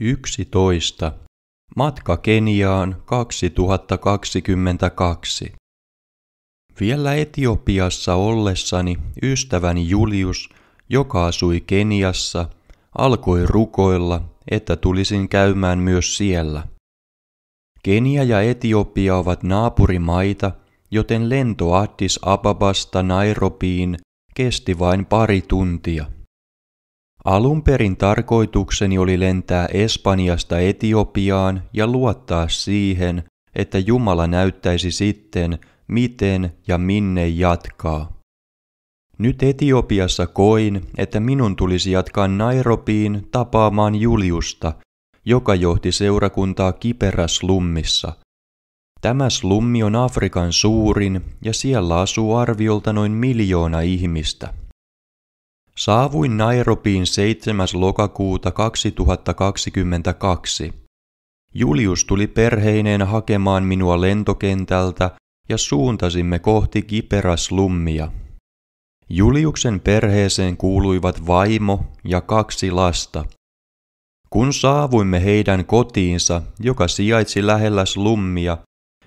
11. Matka Keniaan 2022. Vielä Etiopiassa ollessani ystäväni Julius, joka asui Keniassa, alkoi rukoilla, että tulisin käymään myös siellä. Kenia ja Etiopia ovat naapurimaita, joten lento Addis Ababasta Nairobiin kesti vain pari tuntia. Alun perin tarkoitukseni oli lentää Espanjasta Etiopiaan ja luottaa siihen, että Jumala näyttäisi sitten, miten ja minne jatkaa. Nyt Etiopiassa koin, että minun tulisi jatkaa Nairobiin tapaamaan Juliusta, joka johti seurakuntaa kiperaslummissa. Tämä slummi on Afrikan suurin ja siellä asuu arviolta noin miljoona ihmistä. Saavuin Nairobiin 7. lokakuuta 2022. Julius tuli perheineen hakemaan minua lentokentältä ja suuntasimme kohti Kiperaslummia. Juliuksen perheeseen kuuluivat vaimo ja kaksi lasta. Kun saavuimme heidän kotiinsa, joka sijaitsi lähellä slummia,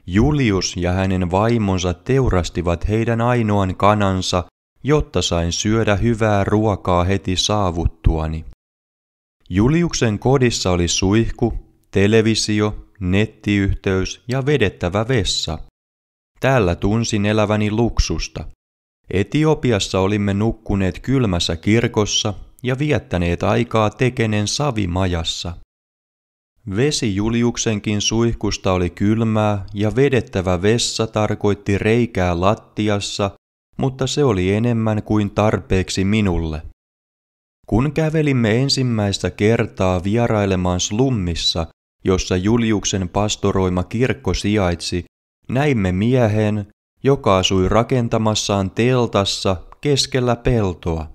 Julius ja hänen vaimonsa teurastivat heidän ainoan kanansa jotta sain syödä hyvää ruokaa heti saavuttuani. Juliuksen kodissa oli suihku, televisio, nettiyhteys ja vedettävä vessa. Täällä tunsin eläväni luksusta. Etiopiassa olimme nukkuneet kylmässä kirkossa ja viettäneet aikaa tekenen savimajassa. Vesi Juliuksenkin suihkusta oli kylmää ja vedettävä vessa tarkoitti reikää lattiassa mutta se oli enemmän kuin tarpeeksi minulle. Kun kävelimme ensimmäistä kertaa vierailemaan slummissa, jossa Juliuksen pastoroima kirkko sijaitsi, näimme miehen, joka asui rakentamassaan teltassa keskellä peltoa.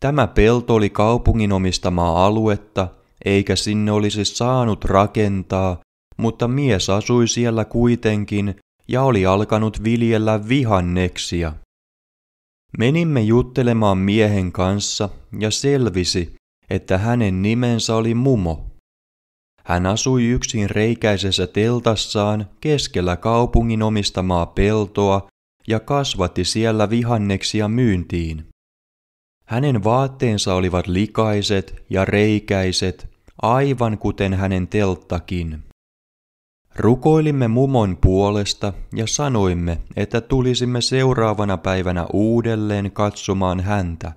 Tämä pelto oli kaupungin omistamaa aluetta, eikä sinne olisi saanut rakentaa, mutta mies asui siellä kuitenkin ja oli alkanut viljellä vihanneksia. Menimme juttelemaan miehen kanssa ja selvisi, että hänen nimensä oli Mumo. Hän asui yksin reikäisessä teltassaan keskellä kaupungin omistamaa peltoa ja kasvatti siellä vihanneksia myyntiin. Hänen vaatteensa olivat likaiset ja reikäiset, aivan kuten hänen telttakin. Rukoilimme mumon puolesta ja sanoimme, että tulisimme seuraavana päivänä uudelleen katsomaan häntä,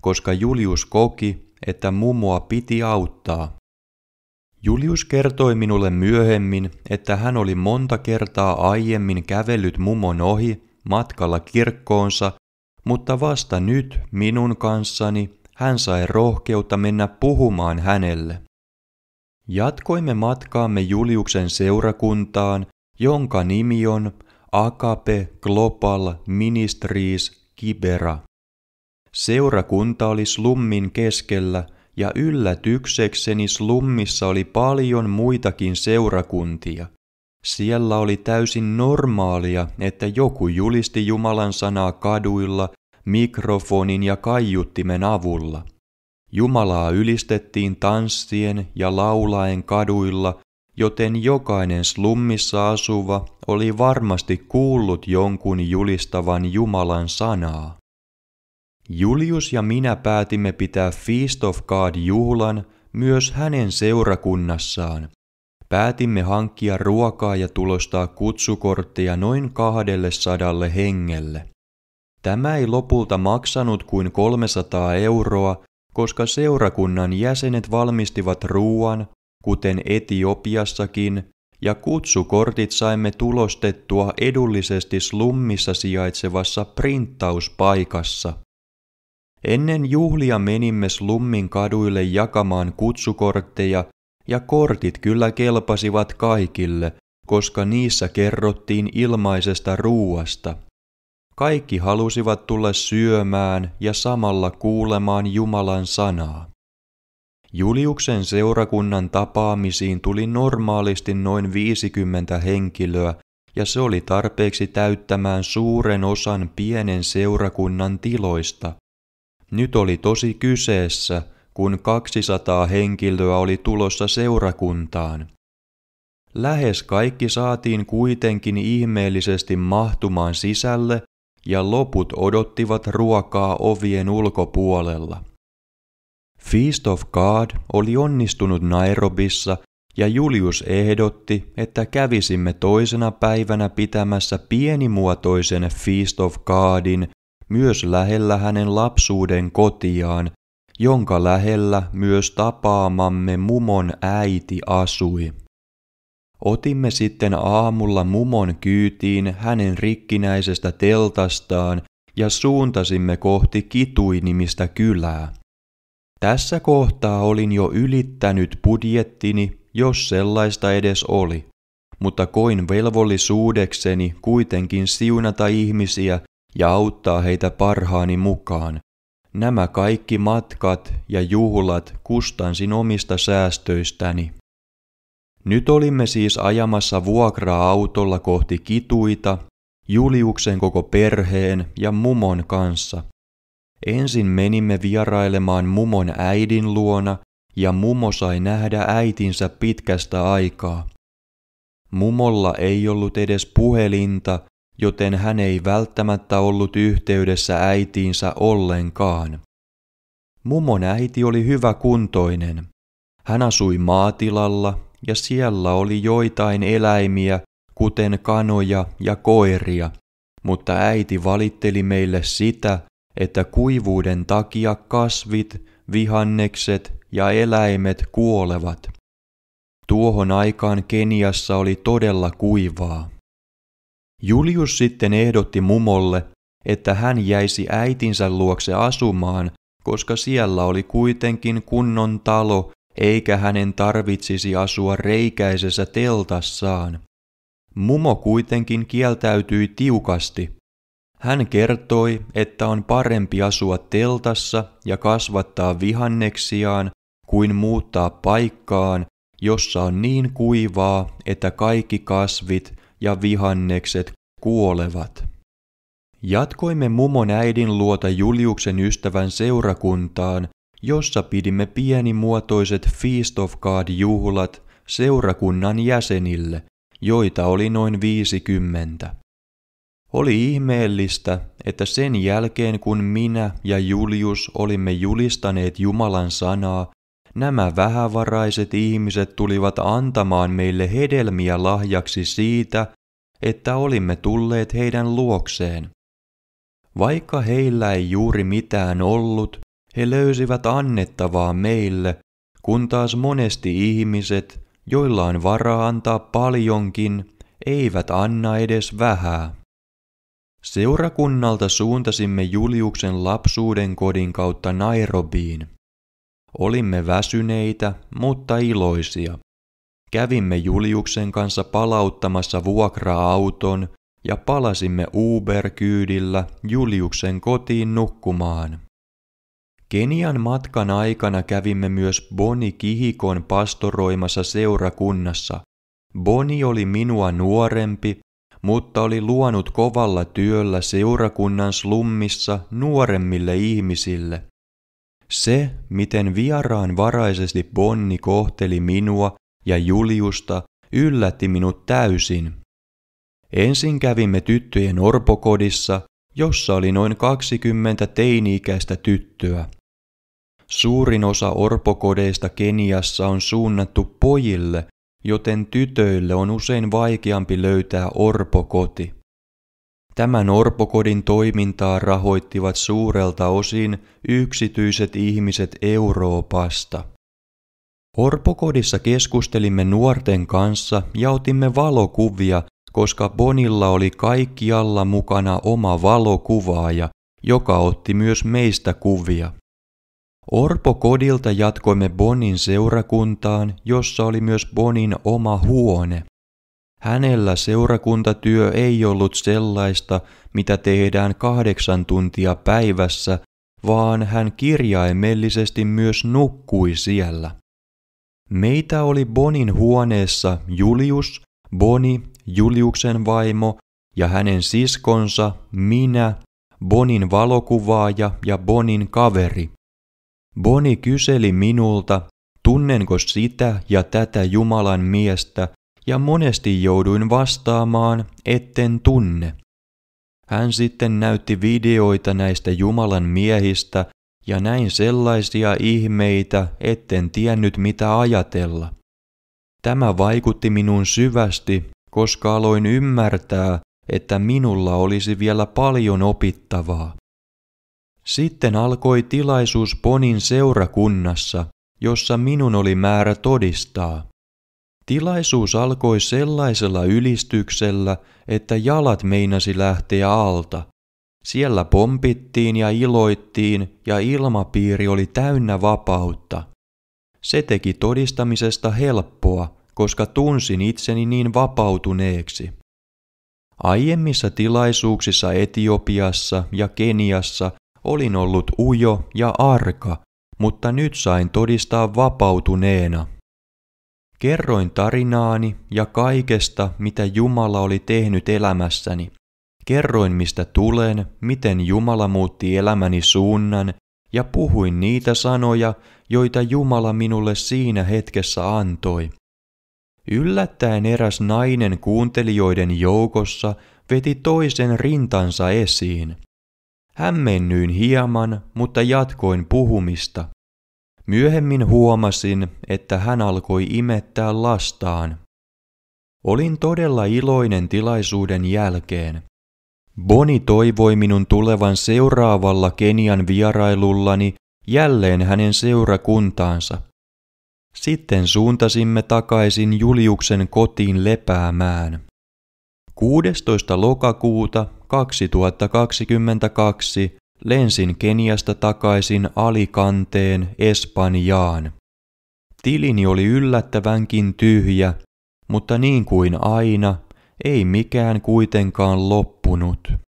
koska Julius koki, että mumoa piti auttaa. Julius kertoi minulle myöhemmin, että hän oli monta kertaa aiemmin kävellyt mumon ohi matkalla kirkkoonsa, mutta vasta nyt minun kanssani hän sai rohkeutta mennä puhumaan hänelle. Jatkoimme matkaamme Juliuksen seurakuntaan, jonka nimi on Akape Global Ministries Kibera. Seurakunta oli slummin keskellä ja yllätyksekseni slummissa oli paljon muitakin seurakuntia. Siellä oli täysin normaalia, että joku julisti Jumalan sanaa kaduilla, mikrofonin ja kaiuttimen avulla – Jumalaa ylistettiin tanssien ja laulaen kaduilla, joten jokainen slummissa asuva oli varmasti kuullut jonkun julistavan Jumalan sanaa. Julius ja minä päätimme pitää Feast of God-juhlan myös hänen seurakunnassaan. Päätimme hankkia ruokaa ja tulostaa kutsukortteja noin kahdelle sadalle hengelle. Tämä ei lopulta maksanut kuin 300 euroa, koska seurakunnan jäsenet valmistivat ruuan, kuten Etiopiassakin, ja kutsukortit saimme tulostettua edullisesti slummissa sijaitsevassa printtauspaikassa. Ennen juhlia menimme slummin kaduille jakamaan kutsukortteja, ja kortit kyllä kelpasivat kaikille, koska niissä kerrottiin ilmaisesta ruuasta. Kaikki halusivat tulla syömään ja samalla kuulemaan Jumalan sanaa. Juliuksen seurakunnan tapaamisiin tuli normaalisti noin 50 henkilöä, ja se oli tarpeeksi täyttämään suuren osan pienen seurakunnan tiloista. Nyt oli tosi kyseessä, kun 200 henkilöä oli tulossa seurakuntaan. Lähes kaikki saatiin kuitenkin ihmeellisesti mahtumaan sisälle ja loput odottivat ruokaa ovien ulkopuolella. Feast of God oli onnistunut Nairobissa ja Julius ehdotti, että kävisimme toisena päivänä pitämässä pienimuotoisen Feast of Godin myös lähellä hänen lapsuuden kotiaan, jonka lähellä myös tapaamamme mumon äiti asui. Otimme sitten aamulla mumon kyytiin hänen rikkinäisestä teltastaan ja suuntasimme kohti kituinimistä kylää. Tässä kohtaa olin jo ylittänyt budjettini, jos sellaista edes oli, mutta koin velvollisuudekseni kuitenkin siunata ihmisiä ja auttaa heitä parhaani mukaan. Nämä kaikki matkat ja juhlat kustansin omista säästöistäni. Nyt olimme siis ajamassa vuokra-autolla kohti kituita, Juliuksen koko perheen ja mumon kanssa. Ensin menimme vierailemaan mumon äidin luona ja mumo sai nähdä äitinsä pitkästä aikaa. Mumolla ei ollut edes puhelinta, joten hän ei välttämättä ollut yhteydessä äitiinsä ollenkaan. Mumon äiti oli hyvä kuntoinen. Hän asui maatilalla ja siellä oli joitain eläimiä, kuten kanoja ja koiria, mutta äiti valitteli meille sitä, että kuivuuden takia kasvit, vihannekset ja eläimet kuolevat. Tuohon aikaan Keniassa oli todella kuivaa. Julius sitten ehdotti mumolle, että hän jäisi äitinsä luokse asumaan, koska siellä oli kuitenkin kunnon talo eikä hänen tarvitsisi asua reikäisessä teltassaan. Mumo kuitenkin kieltäytyi tiukasti. Hän kertoi, että on parempi asua teltassa ja kasvattaa vihanneksiaan kuin muuttaa paikkaan, jossa on niin kuivaa, että kaikki kasvit ja vihannekset kuolevat. Jatkoimme mumon äidin luota Juliuksen ystävän seurakuntaan, jossa pidimme pienimuotoiset Feast of God-juhlat seurakunnan jäsenille, joita oli noin 50. Oli ihmeellistä, että sen jälkeen kun minä ja Julius olimme julistaneet Jumalan sanaa, nämä vähävaraiset ihmiset tulivat antamaan meille hedelmiä lahjaksi siitä, että olimme tulleet heidän luokseen. Vaikka heillä ei juuri mitään ollut, he löysivät annettavaa meille, kun taas monesti ihmiset, joilla on varaa antaa paljonkin, eivät anna edes vähää. Seurakunnalta suuntasimme Juliuksen lapsuuden kodin kautta Nairobiin. Olimme väsyneitä, mutta iloisia. Kävimme Juliuksen kanssa palauttamassa vuokra-auton ja palasimme Uber-kyydillä Juliuksen kotiin nukkumaan. Kenian matkan aikana kävimme myös Boni Kihikon pastoroimassa seurakunnassa. Boni oli minua nuorempi, mutta oli luonut kovalla työllä seurakunnan slummissa nuoremmille ihmisille. Se, miten vieraanvaraisesti Bonni kohteli minua ja Juliusta, yllätti minut täysin. Ensin kävimme tyttöjen orpokodissa, jossa oli noin 20 teini-ikäistä tyttöä. Suurin osa orpokodeista Keniassa on suunnattu pojille, joten tytöille on usein vaikeampi löytää orpokoti. Tämän orpokodin toimintaa rahoittivat suurelta osin yksityiset ihmiset Euroopasta. Orpokodissa keskustelimme nuorten kanssa ja otimme valokuvia, koska Bonilla oli kaikkialla mukana oma valokuvaaja, joka otti myös meistä kuvia. Orpo kodilta jatkoimme Bonin seurakuntaan, jossa oli myös Bonin oma huone. Hänellä seurakuntatyö ei ollut sellaista, mitä tehdään kahdeksan tuntia päivässä, vaan hän kirjaimellisesti myös nukkui siellä. Meitä oli Bonin huoneessa Julius, Boni, Juliuksen vaimo ja hänen siskonsa, minä, Bonin valokuvaaja ja Bonin kaveri. Boni kyseli minulta, tunnenko sitä ja tätä Jumalan miestä, ja monesti jouduin vastaamaan, etten tunne. Hän sitten näytti videoita näistä Jumalan miehistä ja näin sellaisia ihmeitä, etten tiennyt mitä ajatella. Tämä vaikutti minun syvästi, koska aloin ymmärtää, että minulla olisi vielä paljon opittavaa. Sitten alkoi tilaisuus Ponin seurakunnassa, jossa minun oli määrä todistaa. Tilaisuus alkoi sellaisella ylistyksellä, että jalat meinasi lähteä alta. Siellä pompittiin ja iloittiin ja ilmapiiri oli täynnä vapautta. Se teki todistamisesta helppoa, koska tunsin itseni niin vapautuneeksi. Aiemmissa tilaisuuksissa Etiopiassa ja Keniassa Olin ollut ujo ja arka, mutta nyt sain todistaa vapautuneena. Kerroin tarinaani ja kaikesta, mitä Jumala oli tehnyt elämässäni. Kerroin, mistä tulen, miten Jumala muutti elämäni suunnan ja puhuin niitä sanoja, joita Jumala minulle siinä hetkessä antoi. Yllättäen eräs nainen kuuntelijoiden joukossa veti toisen rintansa esiin. Hämmennyin hieman, mutta jatkoin puhumista. Myöhemmin huomasin, että hän alkoi imettää lastaan. Olin todella iloinen tilaisuuden jälkeen. Boni toivoi minun tulevan seuraavalla Kenian vierailullani jälleen hänen seurakuntaansa. Sitten suuntasimme takaisin Juliuksen kotiin lepäämään. 16. lokakuuta 2022 lensin Keniasta takaisin Alikanteen Espanjaan. Tilini oli yllättävänkin tyhjä, mutta niin kuin aina, ei mikään kuitenkaan loppunut.